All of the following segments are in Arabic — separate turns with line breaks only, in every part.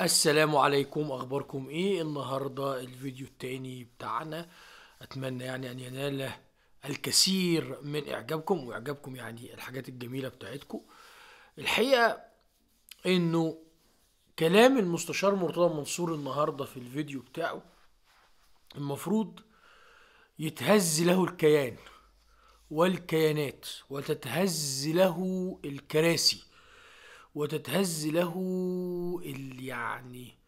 السلام عليكم اخباركم ايه النهارده الفيديو التاني بتاعنا اتمنى يعني ان ينال الكثير من اعجابكم واعجابكم يعني الحاجات الجميله بتاعتكم الحقيقه انه كلام المستشار مرتضى منصور النهارده في الفيديو بتاعه المفروض يتهز له الكيان والكيانات وتتهز له الكراسي وتتهز له يعني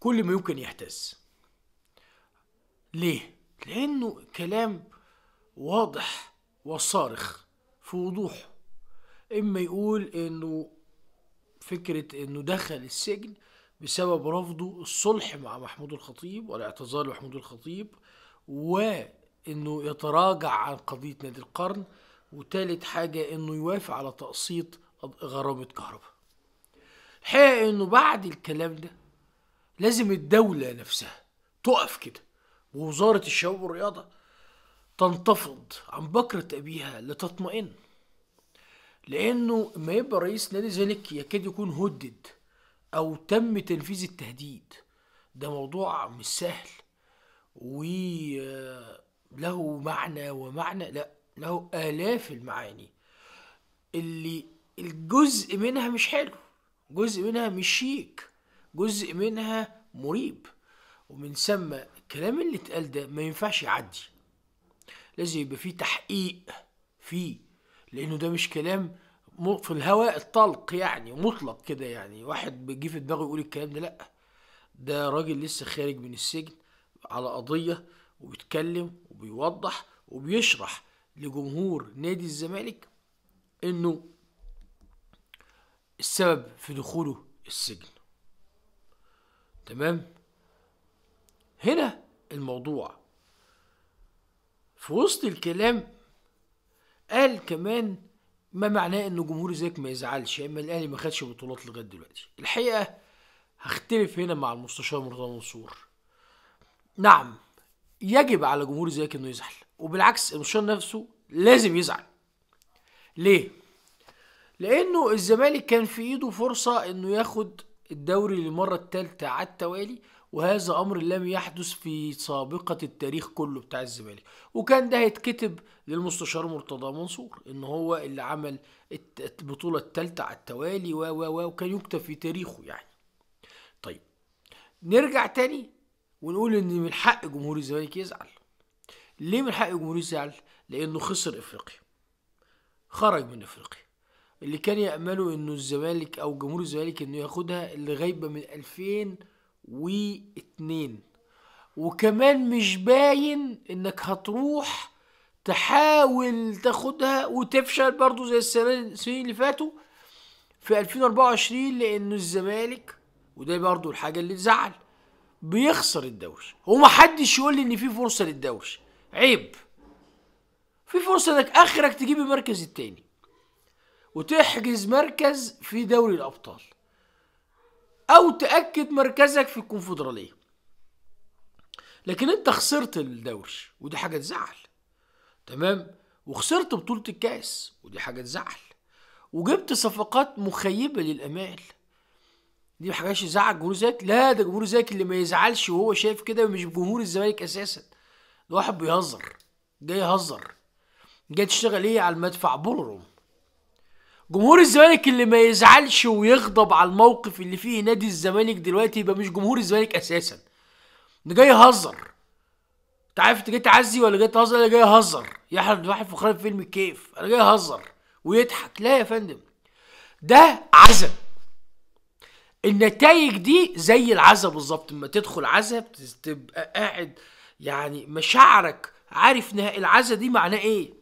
كل ما يمكن يهتز ليه لانه كلام واضح وصارخ في وضوح اما يقول انه فكره انه دخل السجن بسبب رفضه الصلح مع محمود الخطيب والاعتذار لمحمود الخطيب وانه يتراجع عن قضيه نادي القرن وتالت حاجه انه يوافق على تقسيط غرامه كهرباء الحقيقه انه بعد الكلام ده لازم الدوله نفسها تقف كده ووزاره الشباب والرياضه تنتفض عن بكره ابيها لتطمئن لانه ما يبقى رئيس نادي زمالك يكاد يكون هدد او تم تنفيذ التهديد ده موضوع مش سهل وله معنى ومعنى لا له آلاف المعاني اللي الجزء منها مش حلو جزء منها مش شيك جزء منها مريب ومن ثم الكلام اللي اتقال ده ما ينفعش يعدي لازم يبقى فيه تحقيق فيه لانه ده مش كلام في الهواء الطلق يعني مطلق كده يعني واحد بيجي في دماغه يقول الكلام ده لا ده راجل لسه خارج من السجن على قضية وبيتكلم وبيوضح وبيشرح لجمهور نادي الزمالك انه السبب في دخوله السجن تمام هنا الموضوع في وسط الكلام قال كمان ما معناه ان جمهور زيك ما يزعلش يا اما الاهلي ما خدش بطولات لغايه دلوقتي الحقيقه هختلف هنا مع المستشار مرتضى منصور نعم يجب على جمهور زيك انه يزعل وبالعكس المستشار نفسه لازم يزعل ليه لانه الزمالك كان في ايده فرصه انه ياخد الدوري للمره الثالثه على التوالي وهذا امر لم يحدث في سابقه التاريخ كله بتاع الزمالك وكان ده هيتكتب للمستشار مرتضى منصور ان هو اللي عمل البطوله الثالثه على التوالي و و وكان يكتب في تاريخه يعني طيب نرجع تاني ونقول ان من حق جمهور الزمالك يزعل ليه من حق جمهور الزمالك يزعل لانه خسر افريقيا خرج من افريقيا اللي كان يأمله انه الزمالك او جمهور الزمالك انه ياخدها اللي غايبه من 2002 وكمان مش باين انك هتروح تحاول تاخدها وتفشل برضو زي السنين اللي فاتوا في 2024 لانه الزمالك وده برضو الحاجه اللي تزعل بيخسر وما ومحدش يقول لي ان في فرصه للدوش عيب في فرصه انك اخرك تجيب المركز التاني وتحجز مركز في دوري الابطال او تاكد مركزك في الكونفدراليه لكن انت خسرت الدوري ودي حاجه تزعل تمام وخسرت بطوله الكاس ودي حاجه تزعل وجبت صفقات مخيبه للامال دي ما حاجه تزعل جمهور الزمالك لا ده جمهور الزمالك اللي ما يزعلش وهو شايف كده مش جمهور الزمالك اساسا ده واحد بيهزر جاي يهزر جاي تشتغل ايه على المدفع بورروم جمهور الزمالك اللي ما يزعلش ويغضب على الموقف اللي فيه نادي الزمالك دلوقتي يبقى مش جمهور الزمالك اساسا ده جاي يهزر انت عارف انت جاي تعزي ولا جاي تهزر انا جاي يا يحيى واحد في خلال فيلم الكيف انا جاي اهزر ويضحك لا يا فندم ده عزا النتائج دي زي العزا بالظبط لما تدخل عزا تبقى قاعد يعني مشاعرك عارف نهائي العزا دي معناه ايه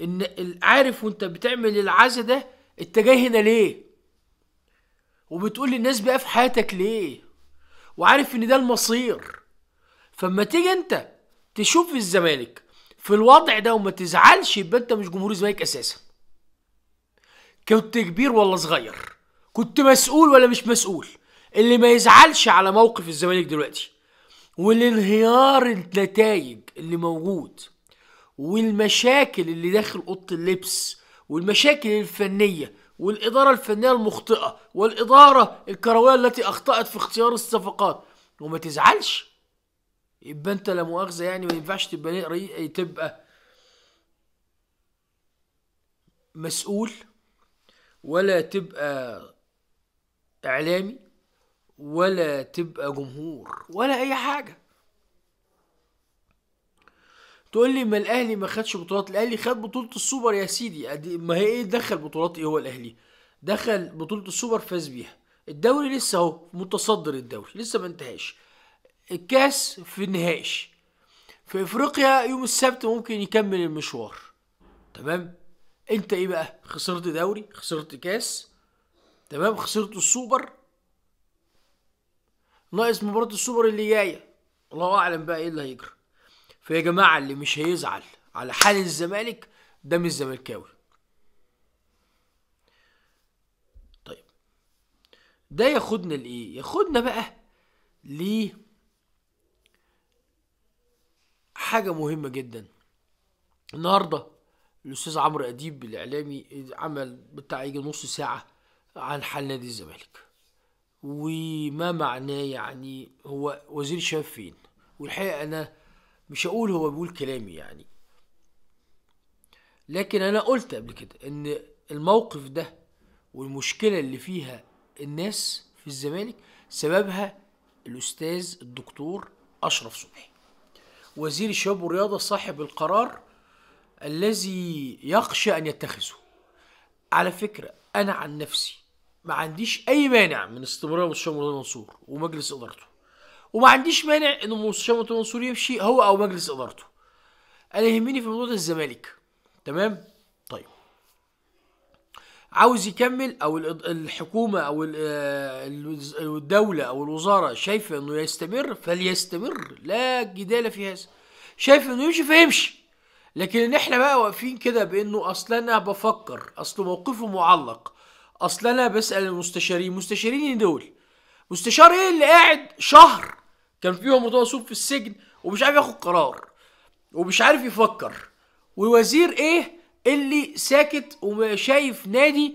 ان عارف وانت بتعمل العزا ده انت جاي هنا ليه وبتقول للناس بقى في حياتك ليه وعارف ان ده المصير فما تيجي انت تشوف الزمالك في الوضع ده وما تزعلش يبقى انت مش جمهور الزمالك اساسا كنت كبير ولا صغير كنت مسؤول ولا مش مسؤول اللي ما يزعلش على موقف الزمالك دلوقتي والانهيار النتائج اللي موجود والمشاكل اللي داخل اوضه اللبس والمشاكل الفنيه والاداره الفنيه المخطئه والاداره الكرويه التي اخطات في اختيار الصفقات وما تزعلش يبقى انت لا مؤاخذه يعني ما ينفعش تبقى تبقى مسؤول ولا تبقى اعلامي ولا تبقى جمهور ولا اي حاجه تقول لي ما الاهلي ما خدش بطولات الاهلي خد بطوله السوبر يا سيدي ما هي ايه دخل بطولات ايه هو الاهلي دخل بطوله السوبر فاز بيها الدوري لسه اهو متصدر الدوري لسه ما انتهاش الكاس في النهائي في افريقيا يوم السبت ممكن يكمل المشوار تمام انت ايه بقى خسرت دوري خسرت كاس تمام خسرت السوبر ناقص مباراه السوبر اللي جايه الله اعلم بقى ايه اللي هيجري فيا جماعه اللي مش هيزعل على حال الزمالك ده مش زملكاوي طيب ده ياخدنا لايه ياخدنا بقى ل حاجه مهمه جدا النهارده الاستاذ عمرو اديب الاعلامي عمل بتاع يجي نص ساعه عن حال نادي الزمالك وما معناه يعني هو وزير شاف فين والحقيقه انا مش هقول هو بيقول كلامي يعني لكن انا قلت قبل كده ان الموقف ده والمشكله اللي فيها الناس في الزمالك سببها الاستاذ الدكتور اشرف صبحي وزير الشباب والرياضه صاحب القرار الذي يخشى ان يتخذه على فكره انا عن نفسي ما عنديش اي مانع من استمرار مستشار منصور ومجلس ادارته وما عنديش مانع انه هشام منصور يمشي هو او مجلس ادارته انا يهمني في موضوع الزمالك تمام طيب عاوز يكمل او الحكومه او آه، الدوله او الوزاره شايفه انه يستمر فليستمر لا جدال في هذا شايف انه يمشي فيمشي لكن ان احنا بقى واقفين كده بانه اصل انا بفكر اصل موقفه معلق اصل انا بسال المستشارين مستشارين إيه دول مستشار ايه اللي قاعد شهر كان فيهم موضوع طه في السجن ومش عارف ياخد قرار ومش عارف يفكر ووزير ايه اللي ساكت وشايف نادي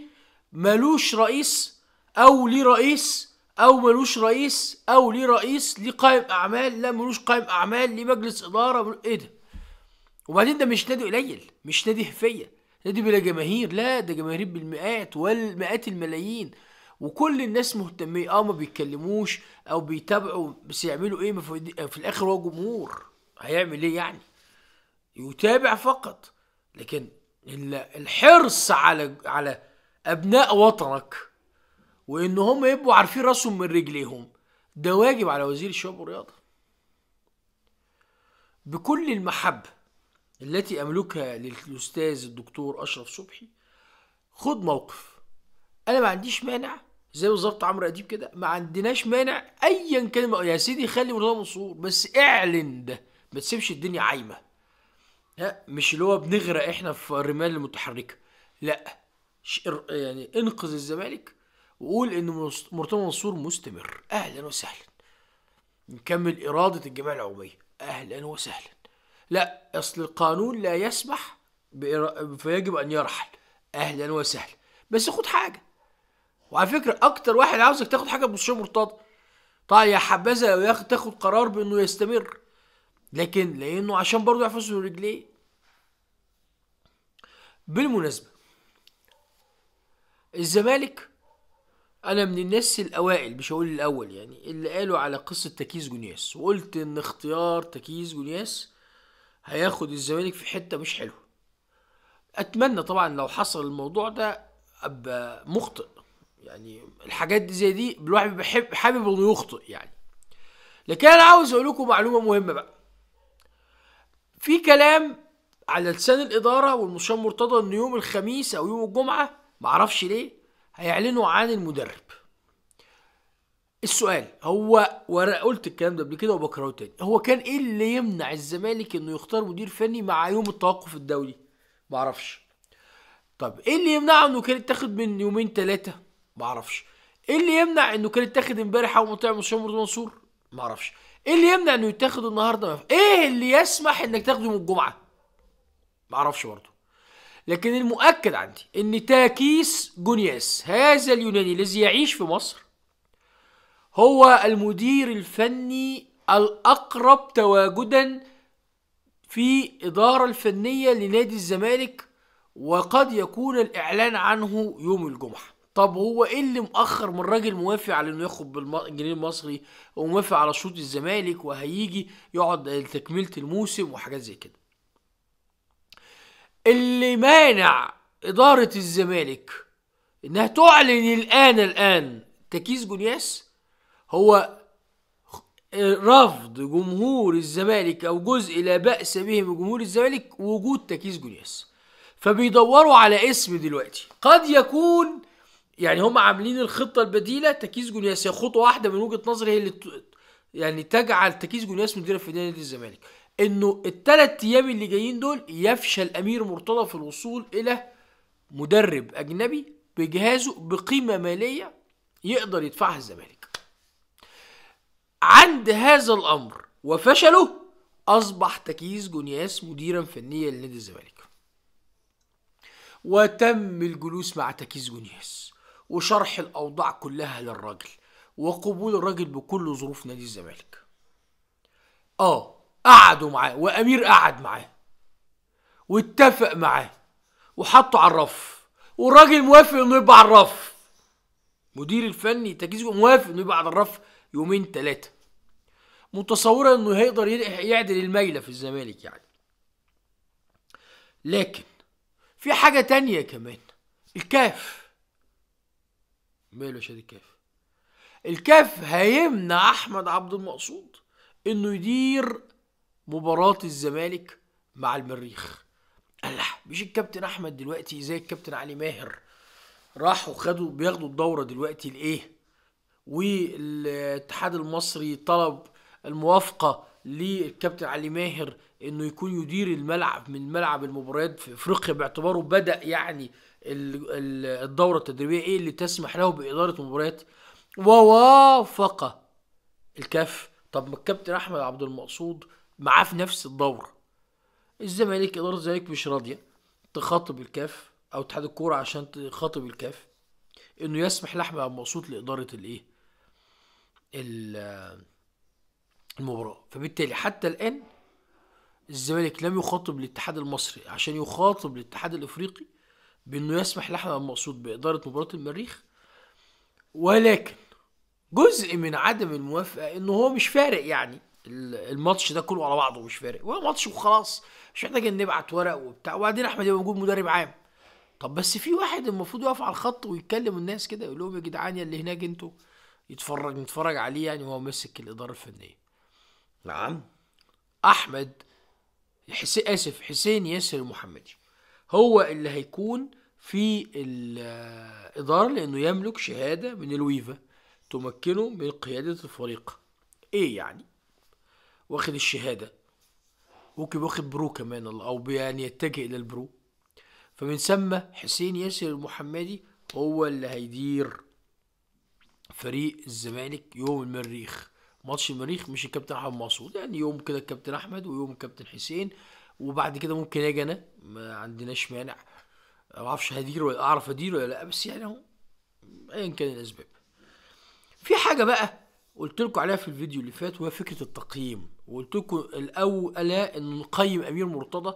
ملوش رئيس او ليه رئيس او ملوش رئيس او ليه رئيس ليه قائم اعمال لا ملوش قائم اعمال ليه مجلس اداره ايه ده وبعدين ده مش نادي قليل مش نادي هفيه نادي بلا جماهير لا ده جماهير بالمئات والمئات الملايين وكل الناس مهتمين اه ما بيتكلموش او بيتابعوا بس يعملوا ايه في الاخر هو جمهور هيعمل ايه يعني يتابع فقط لكن الحرص على على ابناء وطنك وان هم يبقوا عارفين راسهم من رجليهم ده واجب على وزير الشباب والرياضه بكل المحبه التي املكها للاستاذ الدكتور اشرف صبحي خد موقف انا ما عنديش مانع زي بالظبط عمرو اديب كده ما عندناش مانع ايا كان يا سيدي خلي مرتضى منصور بس اعلن ده ما تسيبش الدنيا عايمه ها مش اللي هو بنغرق احنا في الرمال المتحركه لا يعني انقذ الزمالك وقول ان مرتضى منصور مستمر اهلا وسهلا نكمل اراده الجمعيه العموميه اهلا وسهلا لا اصل القانون لا يسمح فيجب ان يرحل اهلا وسهلا بس خد حاجه وعلى فكره اكتر واحد عاوزك تاخد حاجه بمستشفى مرتضى طيب يا حبذا لو ياخد تاخد قرار بانه يستمر لكن لانه عشان برضه يحفظ رجليه بالمناسبه الزمالك انا من الناس الاوائل مش هقول الاول يعني اللي قالوا على قصه تكييس جونياس وقلت ان اختيار تكييس جونياس هياخد الزمالك في حته مش حلوه اتمنى طبعا لو حصل الموضوع ده ابقى مخطئ يعني الحاجات دي زي دي الواحد بيبقى حابب انه يخطئ يعني لكن انا عاوز اقول لكم معلومه مهمه بقى في كلام على لسان الاداره والمستشار مرتضى ان يوم الخميس او يوم الجمعه معرفش ليه هيعلنوا عن المدرب السؤال هو وانا قلت الكلام ده قبل كده وبكرهه تاني هو كان ايه اللي يمنع الزمالك انه يختار مدير فني مع يوم التوقف الدولي معرفش طب ايه اللي يمنعه انه كان يتاخد من يومين ثلاثه معرفش ايه اللي يمنع انه كان يتاخد امبارح او ما طلع من هشام مرتضى منصور معرفش ايه اللي يمنع انه يتاخد النهارده ايه اللي يسمح انك تاخده من الجمعه معرفش برضه لكن المؤكد عندي ان تاكيس جونياس هذا اليوناني الذي يعيش في مصر هو المدير الفني الاقرب تواجدا في الاداره الفنيه لنادي الزمالك وقد يكون الاعلان عنه يوم الجمعه طب هو ايه اللي مأخر من راجل موافق على انه ياخد بالجنيه المصري وموافق على شروط الزمالك وهيجي يقعد لتكمله الموسم وحاجات زي كده اللي مانع اداره الزمالك انها تعلن الان الان تكيس جونياس هو رفض جمهور الزمالك او جزء لا باس به من جمهور الزمالك وجود تكيس جونياس فبيدوروا على اسم دلوقتي قد يكون يعني هم عاملين الخطه البديله تكيس جونياس هي خطوه واحده من وجهه نظري هي اللي يعني تجعل تكيس جونياس مدير في نادي الزمالك انه الثلاث ايام اللي جايين دول يفشل امير مرتضى في الوصول الى مدرب اجنبي بجهازه بقيمه ماليه يقدر يدفعها الزمالك عند هذا الامر وفشله اصبح تكيس جونياس مديرا فنيا لنادي الزمالك وتم الجلوس مع تكيس جونياس وشرح الأوضاع كلها للراجل وقبول الراجل بكل ظروف نادي الزمالك اه قعدوا معاه وأمير قعد معاه واتفق معاه وحطه على الرف والراجل موافق انه يبقى على الرف مدير الفني تجهيزه موافق انه يبقى على الرف يومين ثلاثه متصوره انه هيقدر يعدل الميله في الزمالك يعني لكن في حاجه تانية كمان الكاف ماله شاد الكاف الكاف هيمنع احمد عبد المقصود انه يدير مباراه الزمالك مع المريخ الله مش الكابتن احمد دلوقتي زي الكابتن علي ماهر راحوا خدوا بياخدوا الدوره دلوقتي لايه والاتحاد المصري طلب الموافقه للكابتن علي ماهر انه يكون يدير الملعب من ملعب المباريات في افريقيا باعتباره بدا يعني الدوره التدريبيه ايه اللي تسمح له باداره مباريات ووافق الكاف طب ما الكابتن احمد عبد المقصود معاه في نفس الدوره الزمالك اداره الزمالك مش راضيه تخاطب الكاف او اتحاد الكوره عشان تخاطب الكاف انه يسمح لاحمد عبد المقصود لاداره الايه المباراة فبالتالي حتى الآن الزمالك لم يخاطب الاتحاد المصري عشان يخاطب الاتحاد الافريقي بانه يسمح لاحمد المقصود باداره مباراه المريخ ولكن جزء من عدم الموافقه انه هو مش فارق يعني الماتش ده كله على بعضه مش فارق هو ماتش وخلاص مش محتاج نبعت ورق وبتاع وبعدين احمد يبقى موجود مدرب عام طب بس في واحد المفروض يقف على الخط ويتكلم الناس كده يقول لهم يا جدعان يا اللي هناك انتوا يتفرج نتفرج عليه يعني وهو ماسك الاداره الفنيه نعم احمد حسين اسف حسين ياسر المحمدي هو اللي هيكون في الاداره لانه يملك شهاده من الويفا تمكنه من قياده الفريق ايه يعني واخد الشهاده ممكن واخد برو كمان او يعني يتجه الى البرو فمن ثم حسين ياسر المحمدي هو اللي هيدير فريق الزمالك يوم المريخ ماتش المريخ مش الكابتن احمد مقصود يعني يوم كده الكابتن احمد ويوم الكابتن حسين وبعد كده ممكن اجي انا ما عندناش مانع ما اعرفش هدير ولا اعرف اديره ولا لا بس يعني اهو ايا كان الاسباب في حاجه بقى قلت لكم عليها في الفيديو اللي فات وهي فكره التقييم وقلت لكم الاول ان نقيم امير مرتضى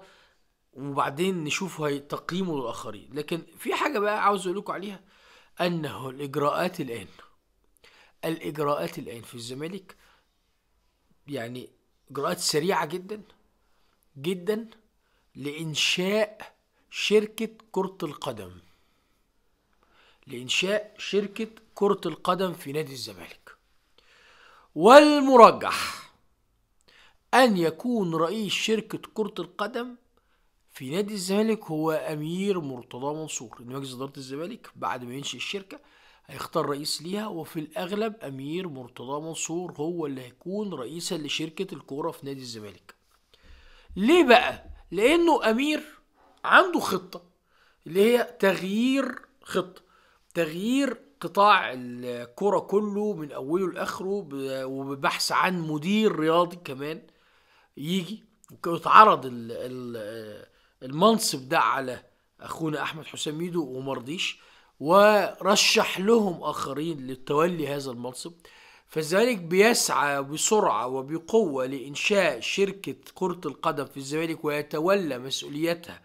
وبعدين نشوف تقييمه للاخرين لكن في حاجه بقى عاوز اقول لكم عليها انه الاجراءات الان الاجراءات الان في الزمالك يعني اجراءات سريعه جدا جدا لانشاء شركه كره القدم لانشاء شركه كره القدم في نادي الزمالك والمرجح ان يكون رئيس شركه كره القدم في نادي الزمالك هو امير مرتضى منصور مجلس اداره الزمالك بعد ما ينشئ الشركه هيختار رئيس ليها وفي الأغلب أمير مرتضى منصور هو اللي هيكون رئيسا لشركة الكورة في نادي الزمالك ليه بقى؟ لأنه أمير عنده خطة اللي هي تغيير خطة تغيير قطاع الكرة كله من أوله لآخره وببحث عن مدير رياضي كمان يجي واتعرض المنصب ده على أخونا أحمد حسام ميدو ومرضيش ورشح لهم آخرين للتولي هذا المنصب فالزمالك بيسعى بسرعة وبقوة لإنشاء شركة كرة القدم في الزمالك ويتولى مسؤوليتها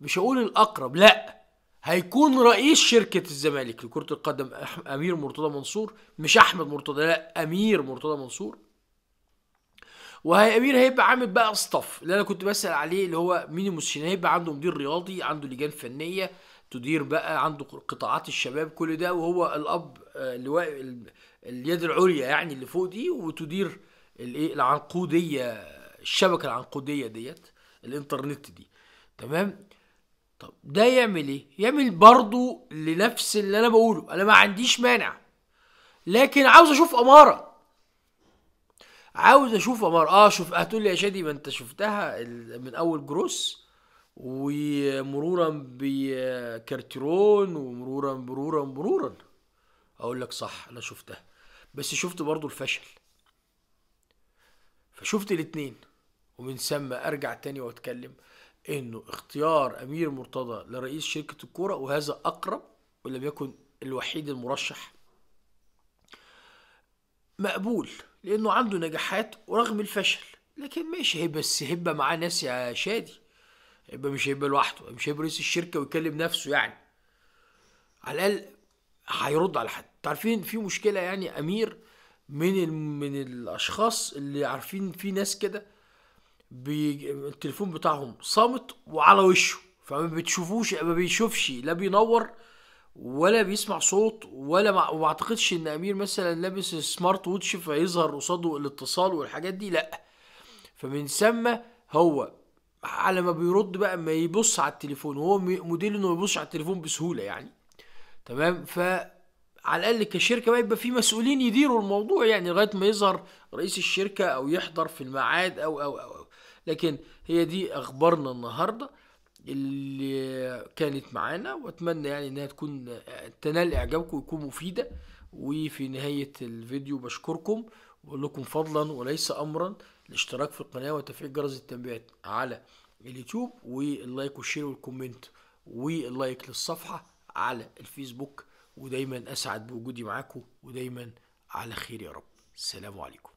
مش هقول الأقرب لأ هيكون رئيس شركة الزمالك لكرة القدم أمير مرتضى منصور مش أحمد مرتضى لأ أمير مرتضى منصور وهي امير هيبقى عامل بقى اصطف اللي انا كنت بسال عليه اللي هو مين المسيرين هيبقى عنده مدير رياضي عنده لجان فنيه تدير بقى عنده قطاعات الشباب كل ده وهو الاب آه، اللي اليد العليا يعني اللي فوق دي وتدير الايه العنقوديه الشبكه العنقوديه ديت الانترنت دي تمام طب ده يعمل ايه يعمل برضو لنفس اللي انا بقوله انا ما عنديش مانع لكن عاوز اشوف اماره عاوز اشوف اماره اه شوف هتقول لي يا شادي ما انت شفتها من اول جروس ومرورا بكارتيرون ومرورا مرورا مرورا اقول لك صح انا شفتها بس شفت برضو الفشل فشفت الاتنين ومن ثم ارجع تاني واتكلم انه اختيار امير مرتضى لرئيس شركه الكوره وهذا اقرب ولم يكن الوحيد المرشح مقبول لانه عنده نجاحات ورغم الفشل لكن ماشي هبه بس هبه معاه ناس يا شادي يبقى مش هيبقى لوحده مش هيبقى رئيس الشركه ويكلم نفسه يعني على الاقل هيرد على حد عارفين في مشكله يعني امير من من الاشخاص اللي عارفين في ناس كده بي... التليفون بتاعهم صامت وعلى وشه فما بتشوفوش ما بيشوفش لا بينور ولا بيسمع صوت ولا ما, ما اعتقدش ان امير مثلا لابس سمارت ووتش فيظهر قصاده الاتصال والحاجات دي لا فمن ثم هو على ما بيرد بقى ما يبص على التليفون وهو موديل انه ما يبصش على التليفون بسهوله يعني تمام ف على الاقل كشركه بقى يبقى في مسؤولين يديروا الموضوع يعني لغايه ما يظهر رئيس الشركه او يحضر في الميعاد أو, او او او لكن هي دي اخبارنا النهارده اللي كانت معانا واتمنى يعني انها تكون تنال اعجابكم وتكون مفيده وفي نهايه الفيديو بشكركم واقول لكم فضلا وليس امرا الاشتراك في القناه وتفعيل جرس التنبيهات على اليوتيوب واللايك والشير والكومنت واللايك للصفحه على الفيسبوك ودايما اسعد بوجودي معاكم ودايما على خير يا رب السلام عليكم